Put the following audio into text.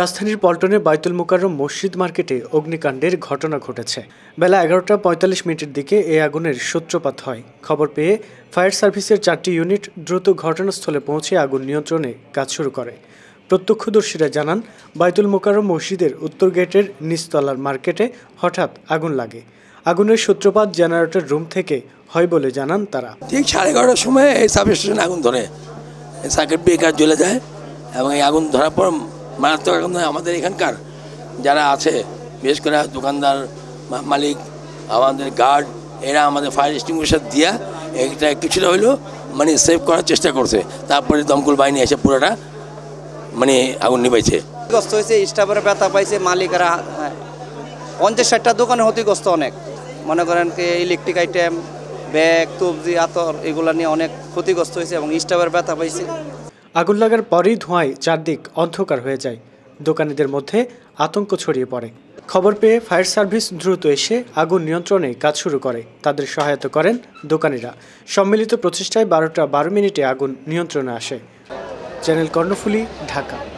রাজধানীর পল্টনের বাইতুল মোকাররম মসজিদ মার্কেটে অগ্নিকাণ্ডের ঘটনা ঘটেছে বেলা এগারোটা পঁয়তাল্লিশ মিনিটের দিকে এই আগুনের সূত্রপাত হয় খবর পেয়ে ফায়ার সার্ভিসের চারটি ইউনিট দ্রুত ঘটনাস্থলে পৌঁছে আগুন নিয়ন্ত্রণে কাজ শুরু করে প্রত্যক্ষদর্শীরা জানান বাইতুল মোকাররম মসজিদের উত্তর গেটের নিচতলার মার্কেটে হঠাৎ আগুন লাগে আগুনের সূত্রপাত জেনারেটর রুম থেকে হয় বলে জানান তারা ঠিক সাড়ে এগারোটার সময় এই সাবস্টেশনে আগুন ধরে সার্কিট ব্রেকার জ্বলে যায় এবং এই আগুন ধরার পর মারাত্মক এখন আমাদের এখানকার যারা আছে বিশেষ করে দোকানদার মালিক আমাদের গার্ড এরা আমাদের ফায়ার এক্সটিংগুইশার দিয়া এটা কিছুটা হইলো মানে সেভ করার চেষ্টা করছে তারপরে দমকল বাহিনী এসে পুরোটা মানে আগুন নিবাইছে ক্ষতিগ্রস্ত হয়েছে স্টাফের ব্যথা পাইছে মালিকরা হ্যাঁ। পঞ্চাশ ষাটটা দোকানে ক্ষতিগ্রস্ত অনেক মনে করেন কি ইলেকট্রিক আইটেম ব্যাগ তবজি আতর এগুলো নিয়ে অনেক ক্ষতিগ্রস্ত হয়েছে এবং স্টাফের ব্যথা পাইছে আগুন লাগার পরই ধোঁয়ায় চারদিক অন্ধকার হয়ে যায় দোকানিদের মধ্যে আতঙ্ক ছড়িয়ে পড়ে খবর পেয়ে ফায়ার সার্ভিস দ্রুত এসে আগুন নিয়ন্ত্রণে কাজ শুরু করে তাদের সহায়তা করেন দোকানিরা সম্মিলিত প্রচেষ্টায় বারোটা বারো মিনিটে আগুন নিয়ন্ত্রণে আসে চ্যানেল কর্ণফুলি ঢাকা